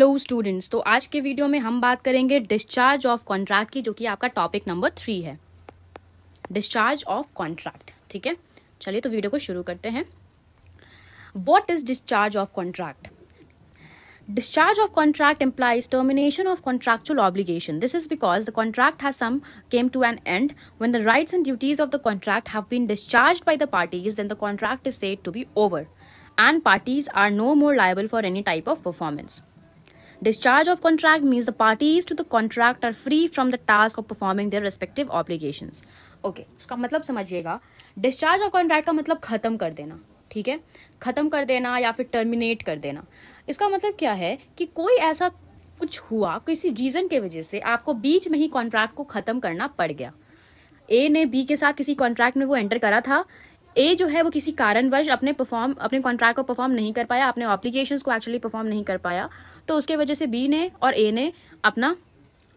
Hello students तो आज के वीडियो में हम बात करेंगे डिस्चार्ज ऑफ कॉन्ट्रैक्ट की जो कि आपका टॉपिक नंबर थ्री है डिस्चार्ज ऑफ कॉन्ट्रैक्ट ठीक है चलिए तो वीडियो को शुरू करते हैं what is discharge of contract discharge of contract implies termination of contractual obligation this is because the contract has some came to an end when the rights and duties of the contract have been discharge by the parties then the contract is said to be over and parties are no more liable for any type of performance Discharge of contract means the parties to the contract are free from the task of performing their respective obligations. Okay okay, मतलब समझिएगा discharge of contract का मतलब ख़त्म कर देना ठीक है ख़त्म कर देना या फिर टर्मिनेट कर देना इसका मतलब क्या है कि कोई ऐसा कुछ हुआ किसी रीज़न के वजह से आपको बीच में ही कॉन्ट्रैक्ट को ख़त्म करना पड़ गया ए ने बी के साथ किसी कॉन्ट्रैक्ट में वो एंटर करा था ए जो है वो किसी कारणवश अपने परफॉर्म अपने कॉन्ट्रैक्ट को परफॉर्म नहीं कर पाया अपने ऑप्लीकेशन को एक्चुअली परफॉर्म नहीं कर पाया तो उसके वजह से बी ने और ए ने अपना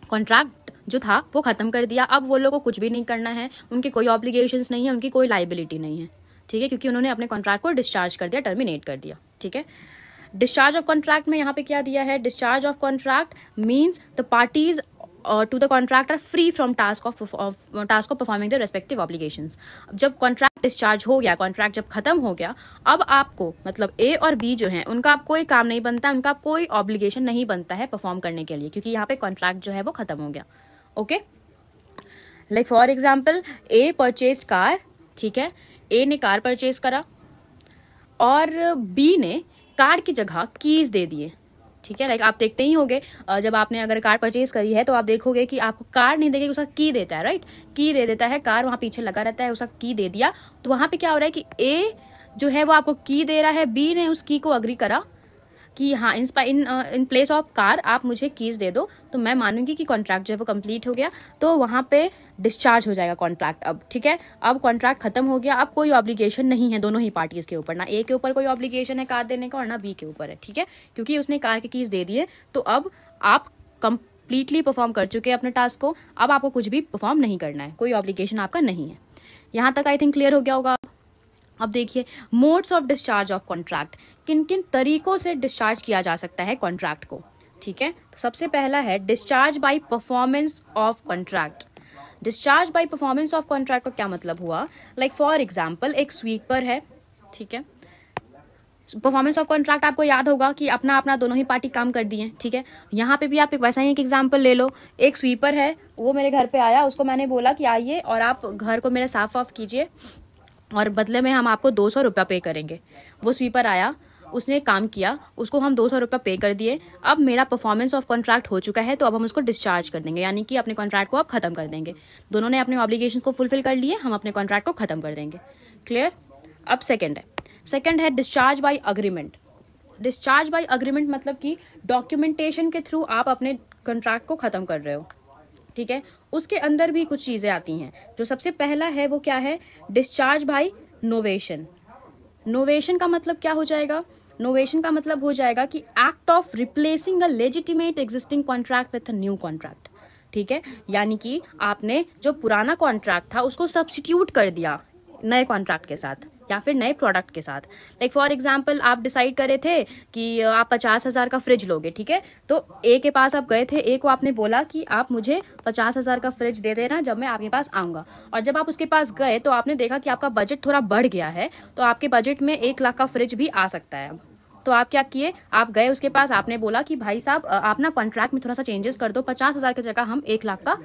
कॉन्ट्रैक्ट जो था वो ख़त्म कर दिया अब वो लोगों को कुछ भी नहीं करना है उनके कोई ऑब्लिगेशंस नहीं है उनकी कोई लाइबिलिटी नहीं है ठीक है क्योंकि उन्होंने अपने कॉन्ट्रैक्ट को डिस्चार्ज कर दिया टर्मिनेट कर दिया ठीक है डिस्चार्ज ऑफ कॉन्ट्रैक्ट में यहाँ पे क्या दिया है discharge of contract means the parties to the contract are free from task of task of performing the respective obligations जब कॉन्ट्रैक्ट डिस्चार्ज हो गया कॉन्ट्रैक्ट जब खत्म हो गया अब आपको मतलब ए और बी जो है उनका आप कोई काम नहीं बनता उनका कोई ऑब्लिगेशन नहीं बनता है परफॉर्म करने के लिए क्योंकि यहाँ पे कॉन्ट्रैक्ट जो है वो खत्म हो गया okay like for example a purchase car ठीक है ए ने कार परचेज करा और बी ने कार की जगह कीज दे दिए ठीक है लाइक आप देखते ही होंगे जब आपने अगर कार परचेज करी है तो आप देखोगे कि आपको कार नहीं देगी उसका की देता है राइट की दे देता है कार वहां पीछे लगा रहता है उसका की दे दिया तो वहां पे क्या हो रहा है कि ए जो है वो आपको की दे रहा है बी ने उस की को अग्री करा कि हाँ in in in place of car आप मुझे कीज दे दो तो मैं मानूंगी कि कॉन्ट्रैक्ट जो है वो कंप्लीट हो गया तो वहाँ पे डिस्चार्ज हो जाएगा कॉन्ट्रैक्ट अब ठीक है अब कॉन्ट्रैक्ट खत्म हो गया अब कोई ऑब्लिगेशन नहीं है दोनों ही पार्टीज के ऊपर ना ए के ऊपर कोई ऑब्लिगेशन है कार देने का और ना बी के ऊपर है ठीक है क्योंकि उसने कार की कीज दे दिए तो अब आप कम कंप्लीटली परफॉर्म कर चुके हैं अपने टास्क को अब आपको कुछ भी परफॉर्म नहीं करना है कोई ऑब्लिगेशन आपका नहीं है यहां तक आई थिंक क्लियर हो गया होगा अब देखिए modes of discharge of contract किन किन तरीकों से डिस्चार्ज किया जा सकता है कॉन्ट्रैक्ट को ठीक है तो सबसे पहला है discharge by performance of contract discharge by performance of contract का क्या मतलब हुआ लाइक फॉर एग्जाम्पल एक स्वीपर है ठीक है परफॉर्मेंस ऑफ कॉन्ट्रैक्ट आपको याद होगा कि अपना अपना दोनों ही पार्टी काम कर दिए ठीक है यहाँ पे भी आप एक वैसा ही एक एग्जाम्पल ले लो एक स्वीपर है वो मेरे घर पे आया उसको मैंने बोला कि आइए और आप घर को मेरा साफ ऑफ कीजिए और बदले में हम आपको दो सौ रुपया पे करेंगे वो स्वीपर आया उसने काम किया उसको हम दो सौ रुपये पे कर दिए अब मेरा परफॉर्मेंस ऑफ कॉन्ट्रैक्ट हो चुका है तो अब हम उसको डिस्चार्ज कर देंगे यानी कि अपने कॉन्ट्रैक्ट को अब खत्म कर देंगे दोनों ने अपने ऑब्लिगेशन को फुलफिल कर लिए हम अपने कॉन्ट्रैक्ट को खत्म कर देंगे क्लियर अब सेकेंड है सेकेंड है discharge by agreement discharge by agreement मतलब कि डॉक्यूमेंटेशन के थ्रू आप अपने कॉन्ट्रैक्ट को ख़त्म कर रहे हो ठीक है उसके अंदर भी कुछ चीज़ें आती हैं जो सबसे पहला है वो क्या है डिस्चार्ज बाई नोवेशन नोवेशन का मतलब क्या हो जाएगा नोवेशन का मतलब हो जाएगा कि act of replacing a legitimate existing contract with a new contract ठीक है यानी कि आपने जो पुराना कॉन्ट्रैक्ट था उसको सब्सिट्यूट कर दिया नए कॉन्ट्रैक्ट के साथ या फिर नए प्रोडक्ट के साथ लाइक फॉर एग्जाम्पल आप डिसाइड करे थे कि आप पचास हज़ार का फ्रिज लोगे ठीक है तो ए के पास आप गए थे ए को आपने बोला कि आप मुझे पचास हज़ार का फ्रिज दे देना जब मैं आपके पास आऊंगा और जब आप उसके पास गए तो आपने देखा कि आपका बजट थोड़ा बढ़ गया है तो आपके बजट में एक लाख का फ्रिज भी आ सकता है तो आप क्या किए आप गए उसके पास आपने बोला कि भाई साहब आप ना कॉन्ट्रैक्ट में थोड़ा सा चेंजेस कर दो पचास हज़ार की जगह हम एक लाख का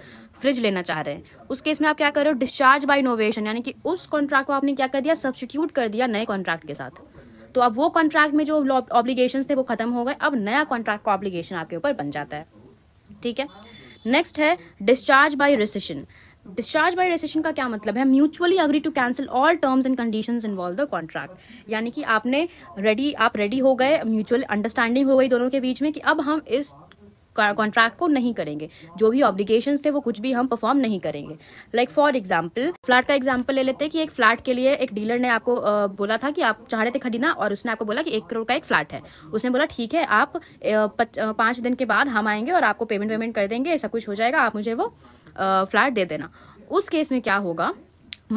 फ्रिज लेना चाह रहे हैं उस केस में आप क्या कर रहे हो डिस्चार्ज बाई इनोवेशन यानी कि उस कॉन्ट्रैक्ट को आपने क्या कर दिया सब्सटीट्यूट कर दिया नए कॉन्ट्रैक्ट के साथ तो अब वो कॉन्ट्रैक्ट में जो ऑब्लीगेशन थे वो खत्म हो गए अब नया कॉन्ट्रैक्ट का ऑब्लीगेशन आपके ऊपर बन जाता है ठीक है नेक्स्ट है discharge by rescission discharge by rescission का क्या मतलब है mutually agree to cancel all terms and condition involve the contract यानी कि आपने रेडी आप रेडी हो गए म्यूचुअल अंडरस्टैंडिंग हो गई दोनों के बीच में कि अब हम इस कॉन्ट्रैक्ट को नहीं करेंगे जो भी ऑब्लिगेशन थे वो कुछ भी हम परफॉर्म नहीं करेंगे लाइक फॉर एग्जाम्पल फ्लैट का एग्जाम्पल ले लेते हैं कि एक फ्लैट के लिए एक डीलर ने आपको बोला था कि आप चाह रहे थे खरीदना और उसने आपको बोला कि एक करोड़ का एक फ्लैट है उसने बोला ठीक है आप पाँच दिन के बाद हम आएंगे और आपको पेमेंट वेमेंट कर देंगे ऐसा कुछ हो जाएगा आप मुझे वो फ्लैट दे देना उस केस में क्या होगा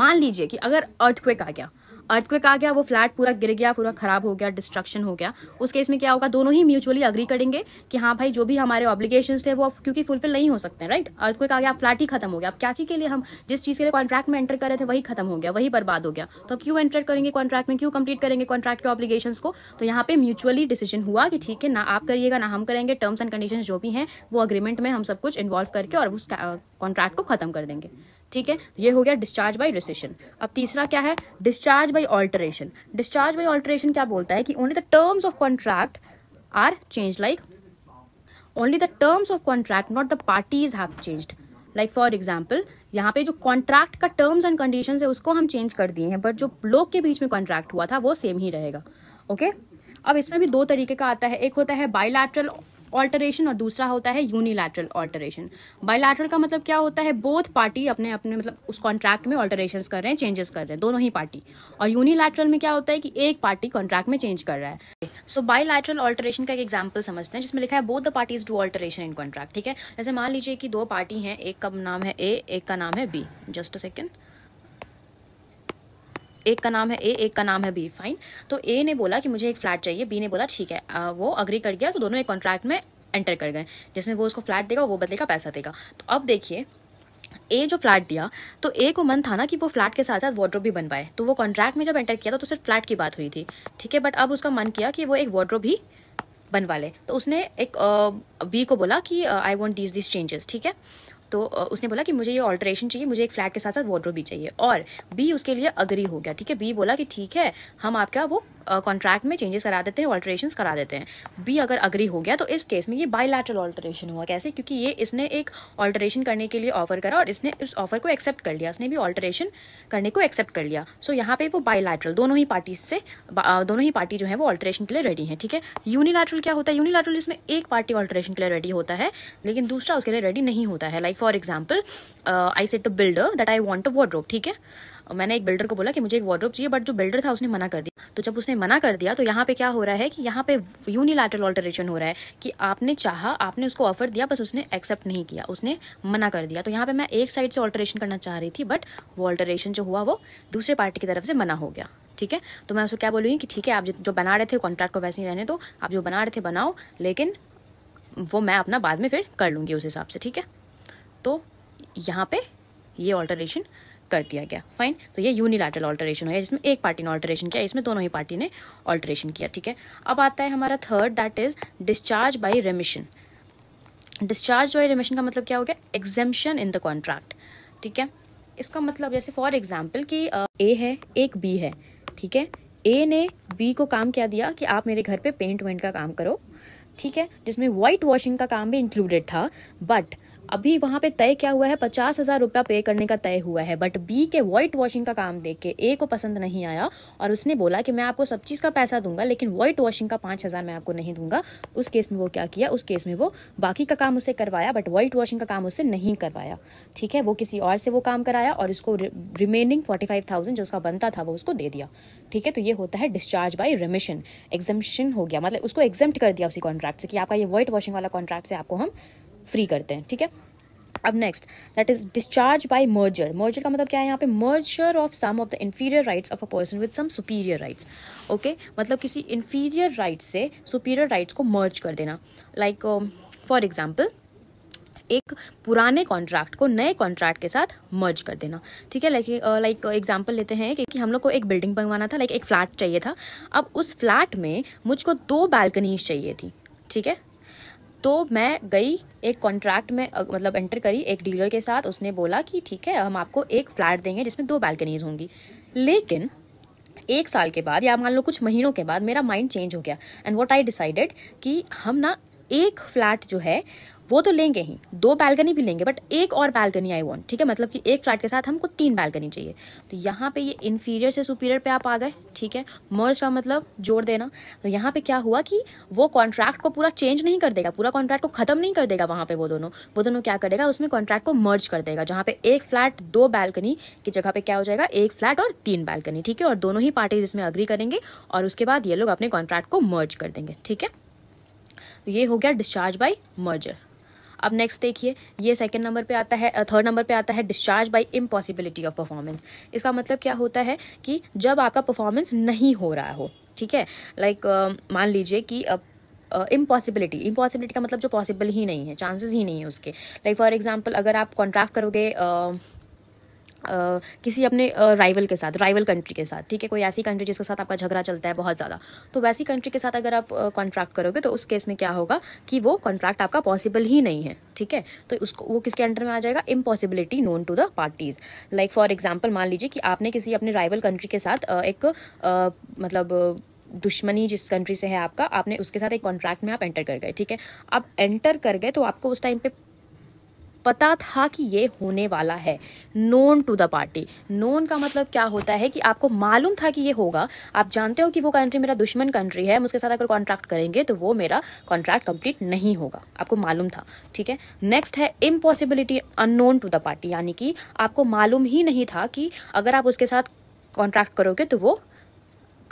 मान लीजिए कि अगर अर्थक्वेक आ गया अर्थक्विक आ गया वो फ्लैट पूरा गिर गया पूरा खराब हो गया डिस्ट्रक्शन हो गया उस केस में क्या होगा दोनों ही म्यूचुअली अग्री करेंगे कि हाँ भाई जो भी हमारे ऑब्लिगेशन थे वो क्योंकि फुलफिल नहीं हो सकते राइट अर्थक्वेक आ गया फ्लैट ही खत्म हो गया अब क्या के लिए हम जिस चीज़ के लिए कॉन्ट्रैक्ट में एंटर करे थे वही खत्म हो गया वही बर्बाद हो गया तो क्यों एंटर करेंगे कॉन्ट्रैक्ट में क्यों कंप्लीट करेंगे कॉन्ट्रैक्ट के ऑब्लिगेशन को तो यहाँ पे म्यूचुअली डिसीजन हुआ कि ठीक है ना आप करिएगा ना हम करेंगे टर्म्स एंड कंडीशन जो भी हैं वो अग्रीमेंट में हम सब कुछ इन्वॉल्व करके और उस कॉन्ट्रैक्ट uh, को खत्म कर देंगे ठीक है ये हो गया डिस्चार्ज बाय रिसेशन अब तीसरा क्या है discharge by alteration discharge by alteration क्या बोलता है कि only the terms of contract are change like only the terms of contract not the parties have changed like for example यहाँ पे जो कॉन्ट्रैक्ट का टर्म्स एंड कंडीशन है उसको हम चेंज कर दिए हैं बट जो लोग के बीच में कॉन्ट्रैक्ट हुआ था वो सेम ही रहेगा ओके okay? अब इसमें भी दो तरीके का आता है एक होता है बायोलैटरल ऑल्टरेशन और दूसरा होता है यूनिलैटरल ऑल्टरेशन बायलैटरल का मतलब क्या होता है बोथ पार्टी अपने अपने मतलब उस कॉन्ट्रैक्ट में ऑल्टरेशन कर रहे हैं चेंजेस कर रहे हैं दोनों ही पार्टी और यूनिलैटरल में क्या होता है कि एक पार्टी कॉन्ट्रैक्ट में चेंज कर रहा है सो बायलैटरल ऑल्टरेशन का एक एग्जाम्पल समझते हैं जिसमें लिखा है both the parties do alteration in contract ठीक है जैसे मान लीजिए कि दो पार्टी हैं एक का नाम है ए एक का नाम है बी जस्ट अ सेकेंड एक का नाम है ए एक का नाम है बी फाइन तो ए ने बोला कि मुझे एक फ्लैट चाहिए बी ने बोला ठीक है वो अग्री कर गया तो दोनों एक कॉन्ट्रैक्ट में एंटर कर गए जिसमें वो उसको फ्लैट देगा वो बदलेगा पैसा देगा तो अब देखिए ए जो फ्लैट दिया तो ए को मन था ना कि वो फ्लैट के साथ साथ वार्ड्रोप भी बनवाए तो वो कॉन्ट्रैक्ट में जब एंटर किया था तो, तो सिर्फ फ्लैट की बात हुई थी ठीक है बट अब उसका मन किया कि वो एक वार्ड्रोप भी बनवा ले तो उसने एक बी को बोला कि I want these this changes ठीक है तो उसने बोला कि मुझे ये ऑल्ट्रेशन चाहिए मुझे एक फ्लैट के साथ साथ वॉड्रो भी चाहिए और बी उसके लिए अग्री हो गया ठीक है बी बोला कि ठीक है हम आपका वो कॉन्ट्रैक्ट में चेंजेस करा देते हैं ऑल्ट्रेशन करा देते हैं बी अगर अग्री हो गया तो इस केस में ये बायलैटरल ऑल्ट्रेशन हुआ कैसे क्योंकि ये इसने एक ऑल्ट्रेशन करने के लिए ऑफर करा और इसने उस ऑफर को एक्सेप्ट कर लिया उसने भी ऑल्ट्रेशन करने को एक्सेप्ट कर लिया सो so, यहाँ पे वो बायलैटरल दोनों ही पार्टी से दोनों ही पार्टी जो है वो ऑल्ट्रेशन के लिए रेडी है ठीक है यूनिलैटरल क्या होता है यूनिलैटरल इसमें एक पार्टी ऑल्ट्रेशन के लिए रेडी होता है लेकिन दूसरा उसके लिए रेडी नहीं होता है like for example I set the builder that I want a wardrobe ठीक है और मैंने एक बिल्डर को बोला कि मुझे एक वार्ड्रोप चाहिए बट जो बिल्डर था उसने मना कर दिया तो जब उसने मना कर दिया तो यहाँ पे क्या हो रहा है कि यहाँ पे यूनिलैटरल ऑल्टरेशन हो रहा है कि आपने चाहा आपने उसको ऑफर दिया बस उसने एक्सेप्ट नहीं किया उसने मना कर दिया तो यहाँ पे मैं एक साइड से ऑल्टरेशन करना चाह रही थी बट वो ऑल्टरेशन जो हुआ वो दूसरे पार्टी की तरफ से मना हो गया ठीक है तो मैं उसको क्या बोलूँगी कि ठीक है आप जो बना रहे थे कॉन्ट्रैक्ट को वैसे ही रहने दो आप जो बना रहे थे बनाओ लेकिन वो मैं अपना बाद में फिर कर लूँगी उस हिसाब से ठीक है तो यहाँ पे ये ऑल्टरेशन कर दिया गया फाइन तो ये यूनिलैटरल ऑल्टरेशन हो गया जिसमें एक पार्टी ने ऑल्टरेशन किया इसमें दोनों ही पार्टी ने ऑल्टरेशन किया ठीक है अब आता है हमारा third that is discharge by remission discharge by remission का मतलब क्या हो गया एग्जेम्पन इन द कॉन्ट्रैक्ट ठीक है इसका मतलब जैसे फॉर एग्जाम्पल कि ए है एक बी है ठीक है ए ने बी को काम क्या दिया कि आप मेरे घर पे पेंट वेंट का काम करो ठीक है जिसमें वाइट वॉशिंग का काम भी इंक्लूडेड था बट अभी वहाँ पे तय क्या हुआ है पचास हजार रुपया पे करने का तय हुआ है बट बी के व्हाइट वॉशिंग का काम देख के ए को पसंद नहीं आया और उसने बोला कि मैं आपको सब चीज़ का पैसा दूंगा लेकिन व्हाइट वॉशिंग का पाँच हज़ार मैं आपको नहीं दूंगा उस केस में वो क्या किया उस केस में वो बाकी का काम उसे करवाया बट व्हाइट वॉशिंग का काम उसे नहीं करवाया ठीक है वो किसी और से वो काम कराया और उसको रिमेनिंग फोर्टी फाइव थाउजेंड जो उसका बनता था वो उसको दे दिया ठीक है तो ये होता है डिस्चार्ज बाई रिमिशन एग्जामिशन हो गया मतलब उसको एग्जम्प्ट कर दिया उसी कॉन्ट्रैक्ट से कि आपका ये व्हाइट वॉशिंग वाला कॉन्ट्रैक्ट से आपको हम फ्री करते हैं ठीक है अब next that is discharge by merger merger का मतलब क्या है यहाँ पे merger of some of the inferior rights of a person with some superior rights okay मतलब किसी इन्फीरियर राइट्स से सुपीरियर राइट्स को मर्ज कर देना लाइक फॉर एग्जाम्पल एक पुराने कॉन्ट्रैक्ट को नए कॉन्ट्रैक्ट के साथ मर्ज कर देना ठीक है लाइक लाइक एग्जाम्पल लेते हैं कि, हम लोग को एक बिल्डिंग बनवाना था लाइक like एक फ्लैट चाहिए था अब उस फ्लैट में मुझको दो बालकनीज चाहिए थी ठीक है तो मैं गई एक कॉन्ट्रैक्ट में मतलब एंटर करी एक डीलर के साथ उसने बोला कि ठीक है हम आपको एक फ्लैट देंगे जिसमें दो बालकनीज होंगी लेकिन एक साल के बाद या मान लो कुछ महीनों के बाद मेरा माइंड चेंज हो गया एंड वॉट आई डिसाइडेड कि हम ना एक फ्लैट जो है वो तो लेंगे ही दो बैलकनी भी लेंगे बट एक और बैलकनी आई वॉन्ट ठीक है मतलब कि एक फ्लैट के साथ हमको तीन बैलकनी चाहिए तो यहाँ पे ये इन्फीरियर से सुपीरियर पे आप आ गए ठीक है मर्ज का मतलब जोड़ देना तो यहाँ पे क्या हुआ कि वो कॉन्ट्रैक्ट को पूरा चेंज नहीं कर देगा पूरा कॉन्ट्रैक्ट को ख़त्म नहीं कर देगा वहाँ पे वो दोनों वो दोनों क्या करेगा उसमें कॉन्ट्रैक्ट को मर्ज कर देगा जहाँ पे एक फ्लैट दो बैलकनी की जगह पे क्या हो जाएगा एक फ्लैट और तीन बैलकनी ठीक है और दोनों ही पार्टीज इसमें अग्री करेंगे और उसके बाद ये लोग अपने कॉन्ट्रैक्ट को मर्ज कर देंगे ठीक है ये हो गया डिस्चार्ज बाई मर्जर अब नेक्स्ट देखिए ये सेकेंड नंबर पर आता है थर्ड नंबर पर आता है discharge by impossibility of performance इसका मतलब क्या होता है कि जब आपका परफॉर्मेंस नहीं हो रहा हो ठीक है लाइक like, uh, मान लीजिए कि uh, इम्पॉसिबिलिटी uh, इम्पॉसिबिलिटी का मतलब जो पॉसिबल ही नहीं है चांसेस ही नहीं है उसके लाइक फॉर एग्जांपल अगर आप कॉन्ट्रैक्ट करोगे uh, किसी अपने राइवल के साथ राइवल कंट्री के साथ ठीक है कोई ऐसी कंट्री जिसके साथ आपका झगड़ा चलता है बहुत ज़्यादा तो वैसी कंट्री के साथ अगर आप कॉन्ट्रैक्ट करोगे तो उस केस में क्या होगा कि वो कॉन्ट्रैक्ट आपका पॉसिबल ही नहीं है ठीक है तो उसको वो किसके अंडर में आ जाएगा impossibility known to the parties like for example मान लीजिए कि आपने किसी अपने राइवल कंट्री के साथ एक मतलब दुश्मनी जिस कंट्री से है आपका आपने उसके साथ एक कॉन्ट्रैक्ट में आप एंटर कर गए ठीक है आप एंटर कर गए तो आपको उस टाइम पे पता था कि ये होने वाला है known to the party known का मतलब क्या होता है कि आपको मालूम था कि ये होगा आप जानते हो कि वो कंट्री मेरा दुश्मन कंट्री है हम उसके साथ अगर कॉन्ट्रैक्ट करेंगे तो वो मेरा कॉन्ट्रैक्ट कंप्लीट नहीं होगा आपको मालूम था ठीक है नेक्स्ट है impossibility unknown to the party यानी कि आपको मालूम ही नहीं था कि अगर आप उसके साथ कॉन्ट्रैक्ट करोगे तो वो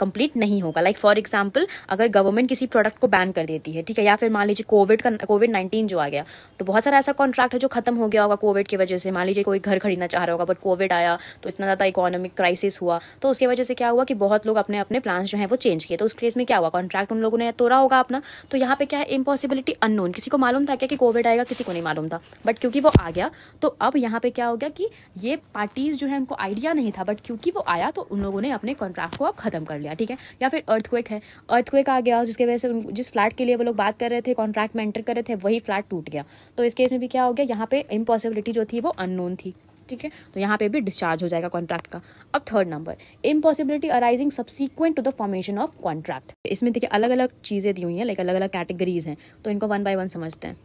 कंप्लीट नहीं होगा लाइक फॉर एग्जाम्पल अगर गवर्नमेंट किसी प्रोडक्ट को बैन कर देती है ठीक है या फिर मान लीजिए कोविड का कोविड नाइन्टीन जो आ गया तो बहुत सारा ऐसा कॉन्ट्रैक्ट है जो खत्म हो गया होगा कोविड की वजह से मान लीजिए कोई घर खरीदना चाह रहा होगा बट कोविड आया तो इतना ज़्यादा इकोनॉमिक क्राइसिस हुआ तो उसकी वजह से क्या हुआ कि बहुत लोग अपने अपने प्लान जो है वो चेंज किए तो उस केस में क्या हुआ कॉन्ट्रैक्ट उन लोगों ने तोड़ा होगा अपना तो यहाँ पे क्या है इम्पॉसिबिलिटी अननोन किसी को मालूम था क्या कि कोविड आएगा किसी को नहीं मालूम था बट क्योंकि वो आ गया तो अब यहाँ पे क्या हो गया कि ये पार्टीज जो है उनको आइडिया नहीं था बट क्योंकि वो आया तो उन लोगों ने अपने कॉन्ट्रैक्ट को अब खत्म कर लिया गया ठीक है या फिर अर्थक्वेक है अर्थक्वेक आ गया जिसकी वजह से जिस फ्लैट के लिए वो लोग बात कर रहे थे कॉन्ट्रैक्ट में एंटर कर रहे थे वही फ्लैट टूट गया तो इस केस में भी क्या हो गया यहाँ पे इम्पॉसिबिलिटी जो थी वो अननोन थी ठीक है तो यहाँ पे भी डिस्चार्ज हो जाएगा कॉन्ट्रैक्ट का अब third number impossibility arising subsequent to the formation of contract इसमें देखिए अलग अलग चीज़ें दी हुई हैं लाइक अलग अलग कैटेगरीज हैं तो इनको वन बाय वन समझते हैं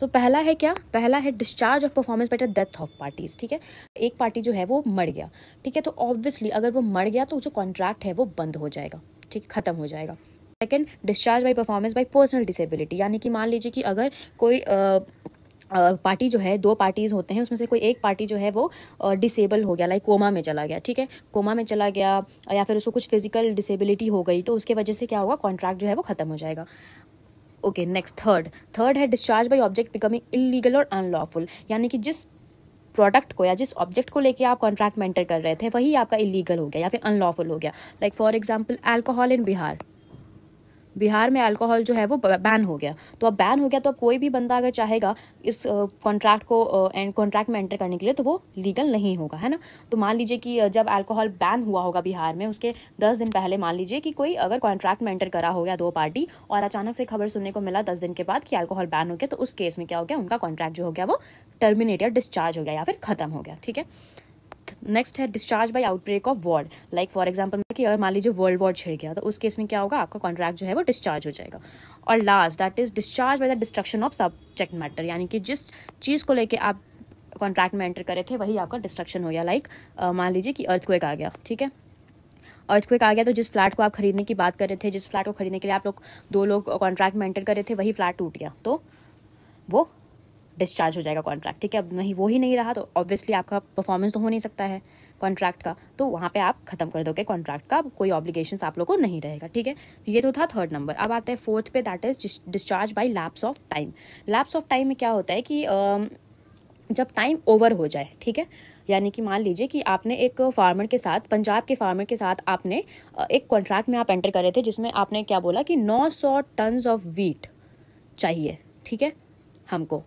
तो पहला है क्या पहला है discharge of performance better death of parties ठीक है एक पार्टी जो है वो मर गया ठीक है तो ऑब्वियसली अगर वो मर गया तो जो कॉन्ट्रैक्ट है वो बंद हो जाएगा ठीक खत्म हो जाएगा second discharge by performance by personal disability यानी कि मान लीजिए कि अगर कोई पार्टी uh, जो है दो पार्टीज़ होते हैं उसमें से कोई एक पार्टी जो है वो डिसेबल uh, हो गया लाइक कोमा में चला गया ठीक है कोमा में चला गया या फिर उसको कुछ फिजिकल डिसेबिलिटी हो गई तो उसके वजह से क्या होगा कॉन्ट्रैक्ट जो है वो ख़त्म हो जाएगा ओके नेक्स्ट थर्ड थर्ड है discharge by object becoming illegal और अनलॉफुल यानी कि जिस प्रोडक्ट को या जिस ऑब्जेक्ट को लेके आप कॉन्ट्रैक्ट मेंटर कर रहे थे वही आपका इलीगल हो गया या फिर अनलॉफुल हो गया like for example alcohol in Bihar Bihar में अल्कोहल जो है वो बैन हो गया तो अब बैन हो गया तो अब कोई भी बंदा अगर चाहेगा इस कॉन्ट्रैक्ट को कॉन्ट्रैक्ट में एंटर करने के लिए तो वो लीगल नहीं होगा है ना तो मान लीजिए कि जब अल्कोहल बैन हुआ होगा बिहार में उसके दस दिन पहले मान लीजिए कि कोई अगर कॉन्ट्रैक्ट में एंटर करा हो गया दो पार्टी और अचानक से खबर सुनने को मिला दस दिन के बाद कि अल्कोहल बैन हो गया तो उस केस में क्या हो गया उनका कॉन्ट्रैक्ट जो हो गया वो टर्मिनेट या डिस्चार्ज हो गया या फिर खत्म हो गया ठीक है नेक्स्ट है discharge by outbreak of war like for example कि अगर मान लीजिए वर्ल्ड वॉर छिड़ गया तो उस केस में क्या होगा आपका कॉन्ट्रैक्ट जो है वो डिस्चार्ज हो जाएगा और last that is discharge by the destruction of subject matter यानी कि जिस चीज़ को लेके आप कॉन्ट्रैक्ट में एंटर करे थे वही आपका डिस्ट्रक्शन हो गया लाइक मान लीजिए कि अर्थक्वेक आ गया ठीक है अर्थक्वेक आ गया तो जिस फ्लैट को आप खरीदने की बात कर रहे थे जिस फ्लैट को खरीदने के लिए आप लोग दो लोग कॉन्ट्रैक्ट में एंटर कर रहे थे वही फ्लैट टूट गया तो वो डिस्चार्ज हो जाएगा कॉन्ट्रैक्ट ठीक है अब नहीं वो ही नहीं रहा तो ऑब्वियसली आपका परफॉर्मेंस तो हो नहीं सकता है कॉन्ट्रैक्ट का तो वहाँ पे आप खत्म कर दोगे कॉन्ट्रैक्ट का कोई ऑब्लिगेशन आप लोग को नहीं रहेगा ठीक है तो ये तो था थर्ड नंबर अब आता है फोर्थ पे that is discharge by lapse of time lapse of time में क्या होता है कि जब टाइम ओवर हो जाए ठीक है यानी कि मान लीजिए कि आपने एक फार्मर के साथ पंजाब के फार्मर के साथ आपने एक कॉन्ट्रैक्ट में आप एंटर करे थे जिसमें आपने क्या बोला कि 900 टन्स ऑफ वीट चाहिए ठीक है हमको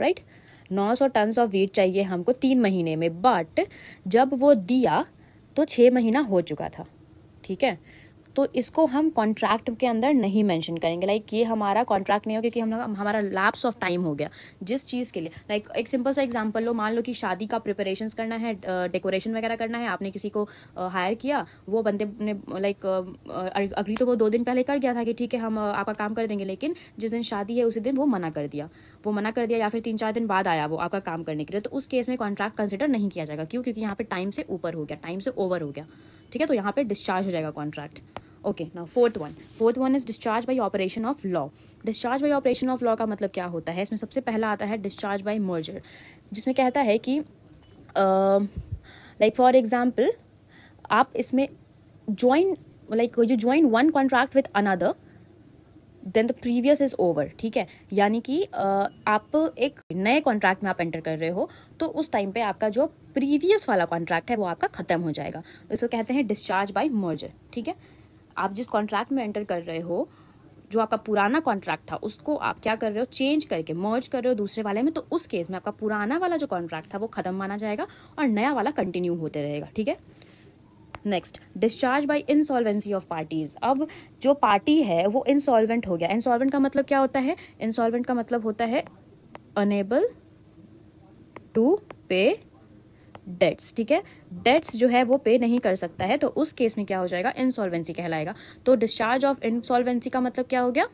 राइट नौ सौ टन ऑफ वीट चाहिए हमको तीन महीने में बट जब वो दिया तो छः महीना हो चुका था ठीक है तो इसको हम कॉन्ट्रैक्ट के अंदर नहीं मेंशन करेंगे लाइक ये हमारा कॉन्ट्रैक्ट नहीं हो क्योंकि हम लोग हमारा लैप्स ऑफ टाइम हो गया जिस चीज़ के लिए लाइक एक सिंपल सा एग्जाम्पल लो मान लो कि शादी का प्रिपरेशन करना है डेकोरेशन वगैरह करना है आपने किसी को हायर किया वो बंदे ने लाइक अगली तो वो दो दिन पहले कर गया था कि ठीक है हम आपका काम कर देंगे लेकिन जिस दिन शादी है उसी दिन वो मना कर दिया वो मना कर दिया या फिर तीन चार दिन बाद आया वो आपका काम करने के लिए तो उस केस में कॉन्ट्रैक्ट कंसिडर नहीं किया जाएगा क्यों क्योंकि यहाँ पे टाइम से ऊपर हो गया टाइम से ओवर हो गया ठीक है तो यहाँ पे डिस्चार्ज हो जाएगा contract okay now fourth one fourth one is discharge by operation of law discharge by operation of law का मतलब क्या होता है इसमें सबसे पहला आता है डिस्चार्ज बाई मर्जर जिसमें कहता है कि लाइक फॉर एग्जाम्पल आप इसमें join like you join one contract with another then the previous is over ठीक है यानी कि आप एक नए कॉन्ट्रैक्ट में आप एंटर कर रहे हो तो उस टाइम पे आपका जो प्रीवियस वाला कॉन्ट्रैक्ट है वो आपका ख़त्म हो जाएगा इसको कहते हैं डिस्चार्ज बाय मर्जर ठीक है आप जिस कॉन्ट्रैक्ट में एंटर कर रहे हो जो आपका पुराना कॉन्ट्रैक्ट था उसको आप क्या कर रहे हो चेंज करके मर्ज कर रहे हो दूसरे वाले में तो उस केस में आपका पुराना वाला जो कॉन्ट्रैक्ट था वो खत्म माना जाएगा और नया वाला कंटिन्यू होते रहेगा ठीक है next discharge by insolvency of parties अब जो पार्टी है वो इंसॉल्वेंट हो गया इंसॉल्वेंट का मतलब क्या होता है इंसॉल्वेंट का मतलब होता है अनेबल टू पे डेट्स ठीक है डेट्स जो है वो पे नहीं कर सकता है तो उस केस में क्या हो जाएगा इंसॉल्वेंसी कहलाएगा तो डिस्चार्ज ऑफ इंसॉल्वेंसी का मतलब क्या हो गया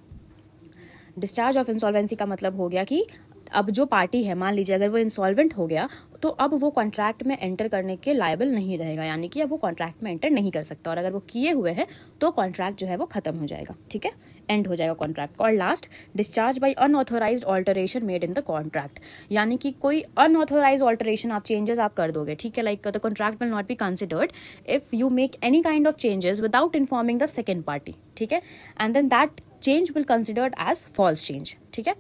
डिस्चार्ज ऑफ इंसॉल्वेंसी का मतलब हो गया कि अब जो पार्टी है मान लीजिए अगर वो इंसॉल्वेंट हो गया तो अब वो कॉन्ट्रैक्ट में एंटर करने के लायबल नहीं रहेगा यानी कि अब वो कॉन्ट्रैक्ट में एंटर नहीं कर सकता और अगर वो किए हुए हैं तो कॉन्ट्रैक्ट जो है वो खत्म हो जाएगा ठीक है एंड हो जाएगा कॉन्ट्रैक्ट और last discharge by unauthorised alteration made in the contract यानी कि कोई अनऑथोराइज ऑल्टरेशन आप चेंजेस आप कर दोगे ठीक है like the contract will not be considered if you make any kind of changes without informing the second party ठीक है and then that change will considered as false change ठीक है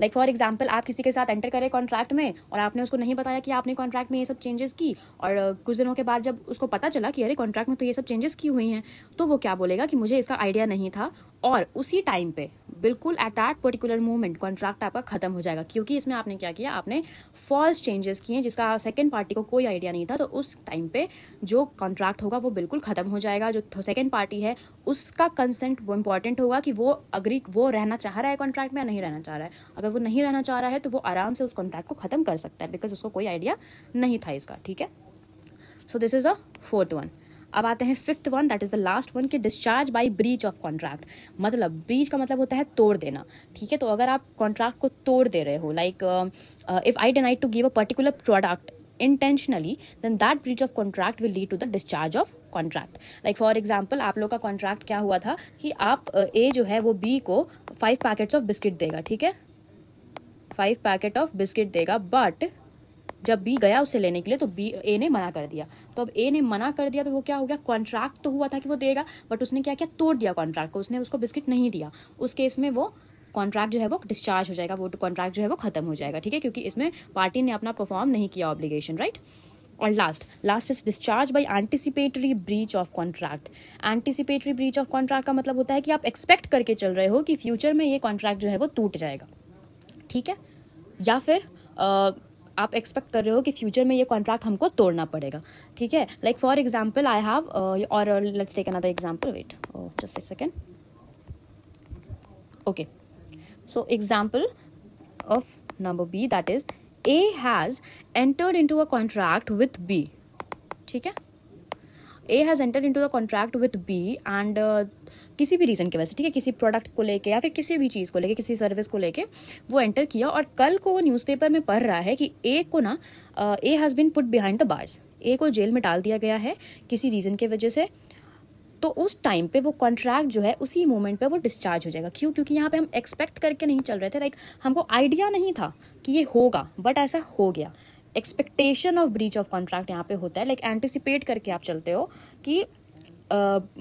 लाइक फॉर एग्जाम्पल आप किसी के साथ enter करें contract में और आपने उसको नहीं बताया कि आपने कॉन्ट्रैक्ट में ये सब चेंजेस की और uh, कुछ दिनों के बाद जब उसको पता चला कि अरे कॉन्ट्रैक्ट में तो ये सब चेंजेस की हुई हैं तो वो क्या बोलेगा कि मुझे इसका आइडिया नहीं था और उसी टाइम पे बिल्कुल at that particular moment contract आपका खत्म हो जाएगा क्योंकि इसमें आपने क्या किया आपने फॉल्स चेंजेस किए जिसका सेकेंड पार्टी को कोई आइडिया नहीं था तो उस टाइम पे जो कॉन्ट्रैक्ट होगा वो बिल्कुल ख़त्म हो जाएगा जो सेकेंड पार्टी है उसका कंसेंट वो इंपॉर्टेंट होगा कि वो अग्री वो रहना चाह रहा है कॉन्ट्रैक्ट में या नहीं रहना चाह रहा है अगर वो नहीं रहना चाह रहा है तो वो आराम से उस कॉन्ट्रैक्ट को ख़त्म कर सकता है बिकॉज उसको कोई आइडिया नहीं था इसका ठीक है so this is the fourth one अब आते हैं fifth one that is the last one के discharge by breach of contract मतलब ब्रीच का मतलब होता है तोड़ देना ठीक है तो अगर आप कॉन्ट्रैक्ट को तोड़ दे रहे हो like if I denied to give a particular product intentionally then that breach of contract will lead to the discharge of contract like for example आप लोग का contract क्या हुआ था कि आप uh, A जो है वो B को फाइव पैकेट्स ऑफ बिस्किट देगा ठीक है फाइव पैकेट ऑफ बिस्किट देगा बट जब बी गया उसे लेने के लिए तो बी ए ने मना कर दिया तो अब ए ने मना कर दिया तो वो क्या हो गया कॉन्ट्रैक्ट तो हुआ था कि वो देगा बट उसने क्या किया तोड़ दिया कॉन्ट्रैक्ट को उसने उसको बिस्किट नहीं दिया उस केस में वो कॉन्ट्रैक्ट जो है वो डिस्चार्ज हो जाएगा वो कॉन्ट्रैक्ट जो है वो खत्म हो जाएगा ठीक है क्योंकि इसमें पार्टी ने अपना परफॉर्म नहीं किया ऑब्लिगेशन राइट और last last is discharge by anticipatory breach of contract anticipatory breach of contract का मतलब होता है कि आप एक्सपेक्ट करके चल रहे हो कि फ्यूचर में ये कॉन्ट्रैक्ट जो है वो टूट जाएगा ठीक है या फिर आप एक्सपेक्ट कर रहे हो कि फ्यूचर में ये कॉन्ट्रैक्ट हमको तोड़ना पड़ेगा ठीक है like for example I have और let's take another example wait just a second okay so example of number B that is A has entered into a contract with B ठीक है A has entered into a contract with B and किसी भी reason की वजह से ठीक है किसी प्रोडक्ट को लेके या फिर किसी भी चीज़ को लेके किसी सर्विस को लेके वो एंटर किया और कल को वो न्यूज़पेपर में पढ़ रहा है कि ए को ना A has been put behind the bars A को जेल में डाल दिया गया है किसी रीज़न की वजह से तो उस टाइम पे वो कॉन्ट्रैक्ट जो है उसी मोमेंट पे वो डिस्चार्ज हो जाएगा क्यों क्योंकि यहाँ पे हम एक्सपेक्ट करके नहीं चल रहे थे लाइक हमको आइडिया नहीं था कि ये होगा बट ऐसा हो गया expectation of breach of contract यहाँ पे होता है लाइक एंटिसिपेट करके आप चलते हो कि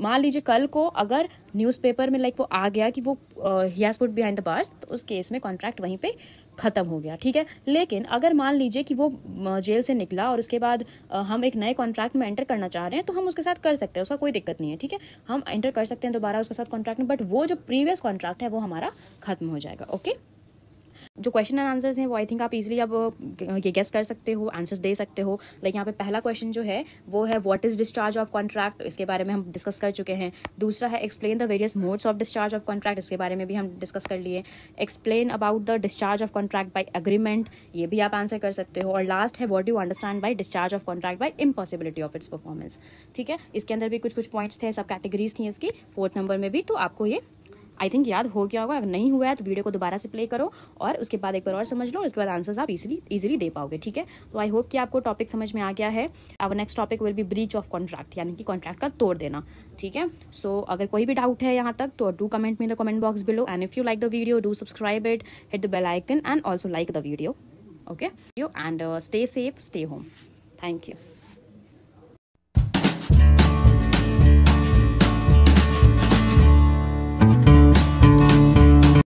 मान लीजिए कल को अगर न्यूज़पेपर में लाइक वो आ गया कि वो ही has put behind the bars तो उस केस में कॉन्ट्रैक्ट वहीं पे ख़त्म हो गया ठीक है लेकिन अगर मान लीजिए कि वो जेल से निकला और उसके बाद हम एक नए कॉन्ट्रैक्ट में एंटर करना चाह रहे हैं तो हम उसके साथ कर सकते हैं उसका कोई दिक्कत नहीं है ठीक है हम एंटर कर सकते हैं दोबारा उसके साथ कॉन्ट्रैक्ट में बट वो जो प्रीवियस कॉन्ट्रैक्ट है वो हमारा ख़त्म हो जाएगा ओके जो क्वेश्चन एंड आंसर्स हैं वो आई थिंक आप इजीली अब ये गेस कर सकते हो आंसर्स दे सकते हो लाइक यहाँ पे पहला क्वेश्चन जो है वो है what is discharge of contract इसके बारे में हम डिस्कस कर चुके हैं दूसरा है explain the various modes of discharge of contract इसके बारे में भी हम डिस्कस कर लिए explain about the discharge of contract by agreement ये भी आप आंसर कर सकते हो और लास्ट है what you understand by discharge of contract by impossibility of its performance ठीक है इसके अंदर भी कुछ कुछ पॉइंट्स थे सब कैटेगरीज थी इसकी फोर्थ नंबर में भी तो आपको ये आई थिंक याद हो गया होगा अगर नहीं हुआ है तो वीडियो को दोबारा से प्ले करो और उसके बाद एक बार और समझ लो और उसके बाद आंसर्स आप इजीली इजीली दे पाओगे ठीक है तो आई होप कि आपको टॉपिक समझ में आ गया है our next topic will be breach of contract यानी कि कॉन्ट्रैक्ट का तोड़ देना ठीक है सो अगर कोई भी डाउट है यहाँ तक तो do comment me the comment box below and if you like the video do subscribe it hit the bell icon and also like the video okay and stay safe stay home thank you